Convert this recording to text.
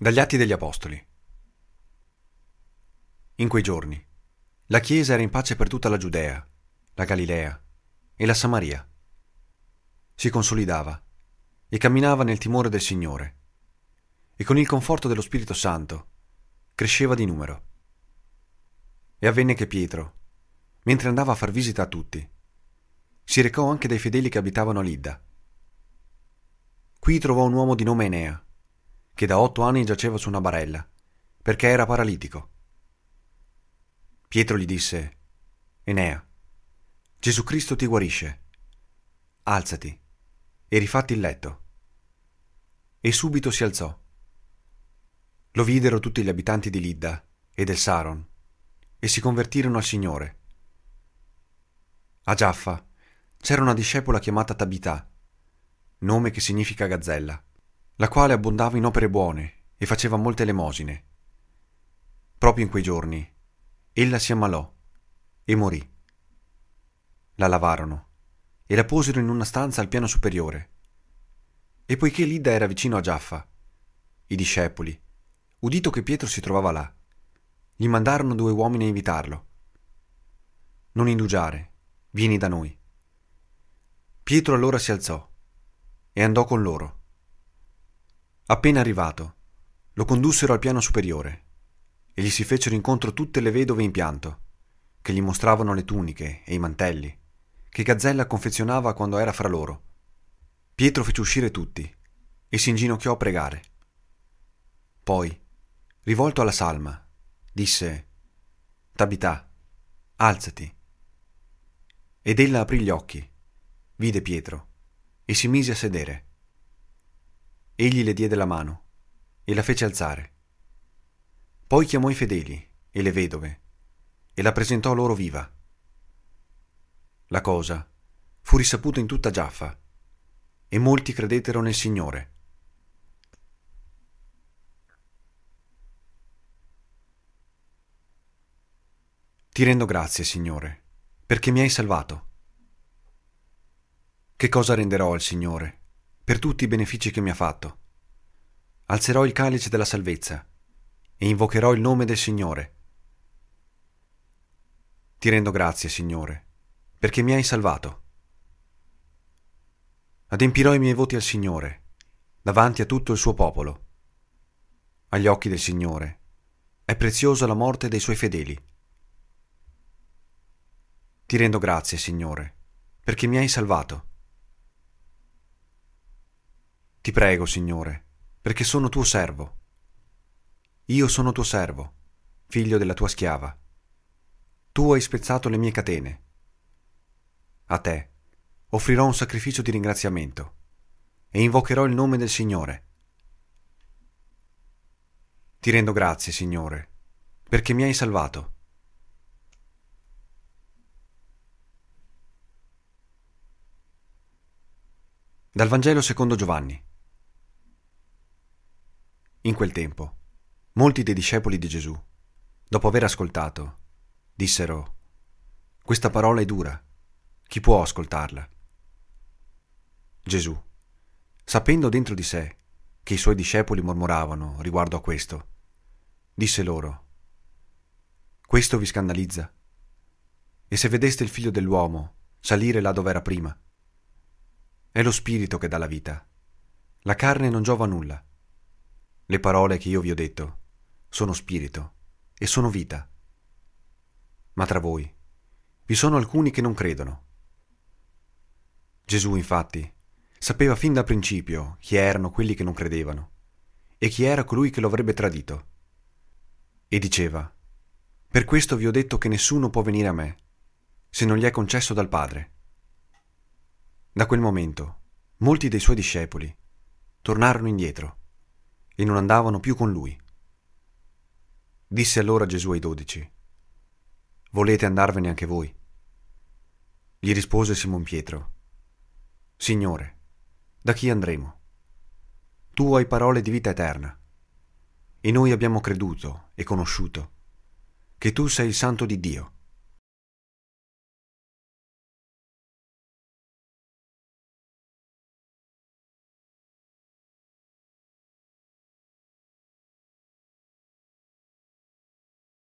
Dagli Atti degli Apostoli. In quei giorni la Chiesa era in pace per tutta la Giudea, la Galilea e la Samaria. Si consolidava e camminava nel timore del Signore e con il conforto dello Spirito Santo cresceva di numero. E avvenne che Pietro, mentre andava a far visita a tutti, si recò anche dai fedeli che abitavano a Lidda. Qui trovò un uomo di nome Enea che da otto anni giaceva su una barella, perché era paralitico. Pietro gli disse, Enea, Gesù Cristo ti guarisce. Alzati e rifatti il letto. E subito si alzò. Lo videro tutti gli abitanti di Lidda e del Saron e si convertirono al Signore. A Giaffa c'era una discepola chiamata Tabità, nome che significa gazzella la quale abbondava in opere buone e faceva molte elemosine. Proprio in quei giorni ella si ammalò e morì. La lavarono e la posero in una stanza al piano superiore. E poiché Lida era vicino a Giaffa, i discepoli, udito che Pietro si trovava là, gli mandarono due uomini a invitarlo. Non indugiare, vieni da noi. Pietro allora si alzò e andò con loro. Appena arrivato, lo condussero al piano superiore e gli si fecero incontro tutte le vedove in pianto, che gli mostravano le tuniche e i mantelli, che Gazzella confezionava quando era fra loro. Pietro fece uscire tutti e si inginocchiò a pregare. Poi, rivolto alla salma, disse Tabità, alzati. Ed ella aprì gli occhi, vide Pietro e si mise a sedere. Egli le diede la mano e la fece alzare. Poi chiamò i fedeli e le vedove e la presentò loro viva. La cosa fu risaputa in tutta Giaffa e molti credettero nel Signore. Ti rendo grazie, Signore, perché mi hai salvato. Che cosa renderò al Signore? per tutti i benefici che mi ha fatto. Alzerò il calice della salvezza e invocherò il nome del Signore. Ti rendo grazie, Signore, perché mi hai salvato. Adempirò i miei voti al Signore, davanti a tutto il suo popolo. Agli occhi del Signore è preziosa la morte dei suoi fedeli. Ti rendo grazie, Signore, perché mi hai salvato. Ti prego, Signore, perché sono tuo servo. Io sono tuo servo, figlio della tua schiava. Tu hai spezzato le mie catene. A te offrirò un sacrificio di ringraziamento e invocherò il nome del Signore. Ti rendo grazie, Signore, perché mi hai salvato. Dal Vangelo secondo Giovanni. In quel tempo, molti dei discepoli di Gesù, dopo aver ascoltato, dissero, Questa parola è dura, chi può ascoltarla? Gesù, sapendo dentro di sé che i suoi discepoli mormoravano riguardo a questo, disse loro, Questo vi scandalizza? E se vedeste il figlio dell'uomo salire là dove era prima? È lo spirito che dà la vita. La carne non giova a nulla. Le parole che io vi ho detto sono spirito e sono vita. Ma tra voi vi sono alcuni che non credono. Gesù, infatti, sapeva fin da principio chi erano quelli che non credevano e chi era colui che lo avrebbe tradito. E diceva, per questo vi ho detto che nessuno può venire a me, se non gli è concesso dal Padre. Da quel momento, molti dei suoi discepoli tornarono indietro e non andavano più con lui. Disse allora Gesù ai dodici, Volete andarvene anche voi? Gli rispose Simon Pietro, Signore, da chi andremo? Tu hai parole di vita eterna, e noi abbiamo creduto e conosciuto che tu sei il santo di Dio